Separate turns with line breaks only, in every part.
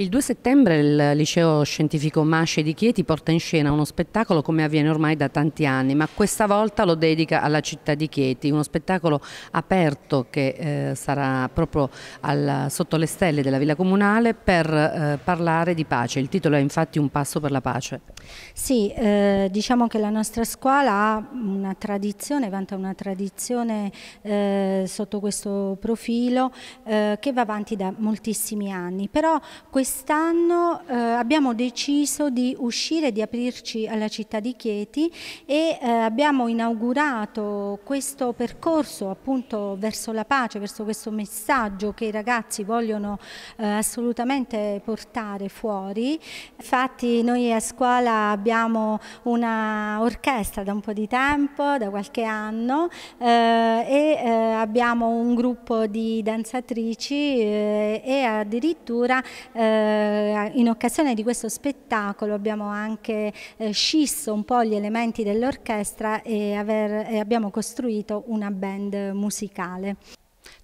Il 2 settembre il liceo scientifico Masce di Chieti porta in scena uno spettacolo come avviene ormai da tanti anni, ma questa volta lo dedica alla città di Chieti, uno spettacolo aperto che eh, sarà proprio al, sotto le stelle della Villa Comunale per eh, parlare di pace. Il titolo è infatti Un passo per la pace.
Sì, eh, diciamo che la nostra scuola ha una tradizione, vanta una tradizione eh, sotto questo profilo eh, che va avanti da moltissimi anni, però questo quest'anno eh, abbiamo deciso di uscire, di aprirci alla città di Chieti e eh, abbiamo inaugurato questo percorso appunto verso la pace, verso questo messaggio che i ragazzi vogliono eh, assolutamente portare fuori. Infatti noi a scuola abbiamo una orchestra da un po' di tempo, da qualche anno eh, e eh, abbiamo un gruppo di danzatrici eh, e addirittura eh, eh, in occasione di questo spettacolo abbiamo anche eh, scisso un po' gli elementi dell'orchestra e, e abbiamo costruito una band musicale.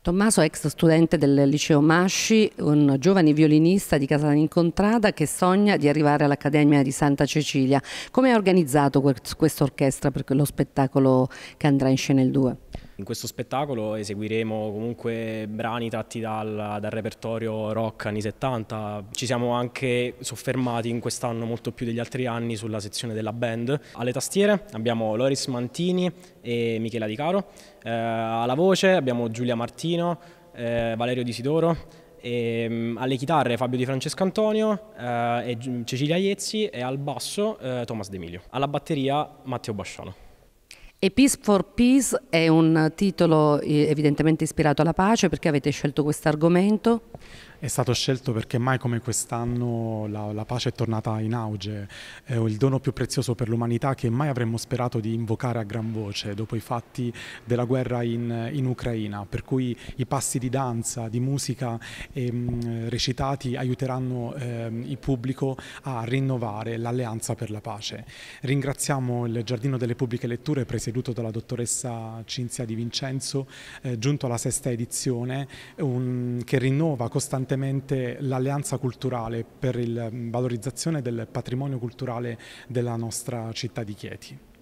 Tommaso, ex studente del liceo Masci, un giovane violinista di Casana Incontrada che sogna di arrivare all'Accademia di Santa Cecilia. Come ha organizzato questa orchestra per lo spettacolo che andrà in scena il 2?
In questo spettacolo eseguiremo comunque brani tratti dal, dal repertorio rock anni 70, ci siamo anche soffermati in quest'anno molto più degli altri anni sulla sezione della band. Alle tastiere abbiamo Loris Mantini e Michela Di Caro, eh, alla voce abbiamo Giulia Martino, eh, Valerio Disidoro, e, ehm, alle chitarre Fabio Di Francesco Antonio, eh, Cecilia Iezzi e al basso eh, Thomas D'Emilio. Alla batteria Matteo Basciano.
E Peace for Peace è un titolo eh, evidentemente ispirato alla pace, perché avete scelto questo argomento?
è stato scelto perché mai come quest'anno la, la pace è tornata in auge, è il dono più prezioso per l'umanità che mai avremmo sperato di invocare a gran voce dopo i fatti della guerra in, in Ucraina, per cui i passi di danza, di musica ehm, recitati aiuteranno ehm, il pubblico a rinnovare l'alleanza per la pace. Ringraziamo il Giardino delle Pubbliche Letture presieduto dalla dottoressa Cinzia Di Vincenzo, eh, giunto alla sesta edizione, un, che rinnova costantemente costantemente l'alleanza culturale per la mm, valorizzazione del patrimonio culturale della nostra città di Chieti.